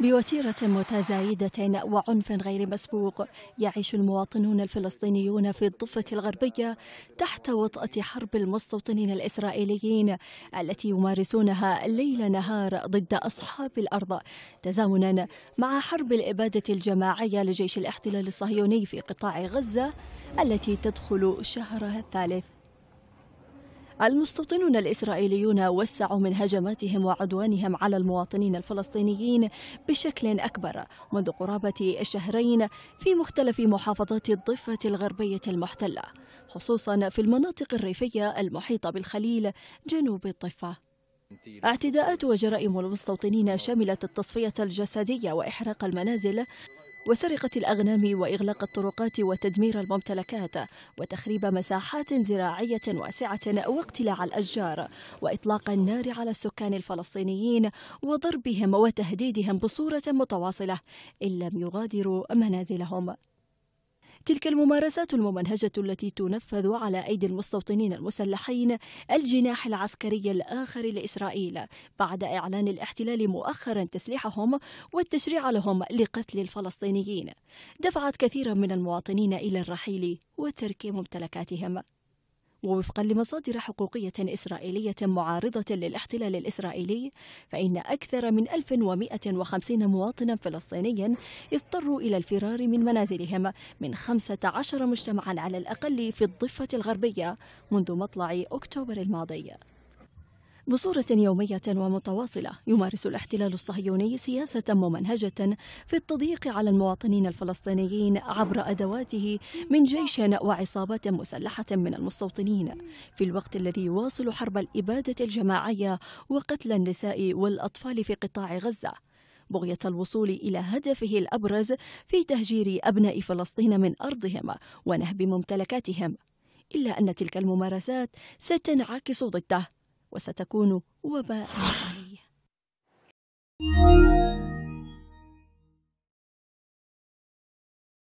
بوتيرة متزايدة وعنف غير مسبوق يعيش المواطنون الفلسطينيون في الضفة الغربية تحت وطأة حرب المستوطنين الإسرائيليين التي يمارسونها ليل نهار ضد أصحاب الأرض تزامنا مع حرب الإبادة الجماعية لجيش الاحتلال الصهيوني في قطاع غزة التي تدخل شهرها الثالث المستوطنون الإسرائيليون وسعوا من هجماتهم وعدوانهم على المواطنين الفلسطينيين بشكل أكبر منذ قرابة شهرين في مختلف محافظات الضفة الغربية المحتلة خصوصا في المناطق الريفية المحيطة بالخليل جنوب الضفة اعتداءات وجرائم المستوطنين شملت التصفية الجسدية وإحراق المنازل وسرقة الأغنام وإغلاق الطرقات وتدمير الممتلكات وتخريب مساحات زراعية واسعة واقتلاع الأشجار وإطلاق النار على السكان الفلسطينيين وضربهم وتهديدهم بصورة متواصلة إن لم يغادروا منازلهم تلك الممارسات الممنهجة التي تنفذ على أيدي المستوطنين المسلحين الجناح العسكري الآخر لإسرائيل بعد إعلان الاحتلال مؤخرا تسليحهم والتشريع لهم لقتل الفلسطينيين دفعت كثيرا من المواطنين إلى الرحيل وترك ممتلكاتهم ووفقا لمصادر حقوقية إسرائيلية معارضة للاحتلال الإسرائيلي فإن أكثر من 1150 مواطنا فلسطينيا اضطروا إلى الفرار من منازلهم من 15 مجتمعا على الأقل في الضفة الغربية منذ مطلع أكتوبر الماضي بصورة يومية ومتواصلة يمارس الاحتلال الصهيوني سياسة ممنهجة في التضييق على المواطنين الفلسطينيين عبر أدواته من جيش وعصابات مسلحة من المستوطنين في الوقت الذي يواصل حرب الإبادة الجماعية وقتل النساء والأطفال في قطاع غزة بغية الوصول إلى هدفه الأبرز في تهجير أبناء فلسطين من أرضهم ونهب ممتلكاتهم إلا أن تلك الممارسات ستنعكس ضده وستكون وباء عليه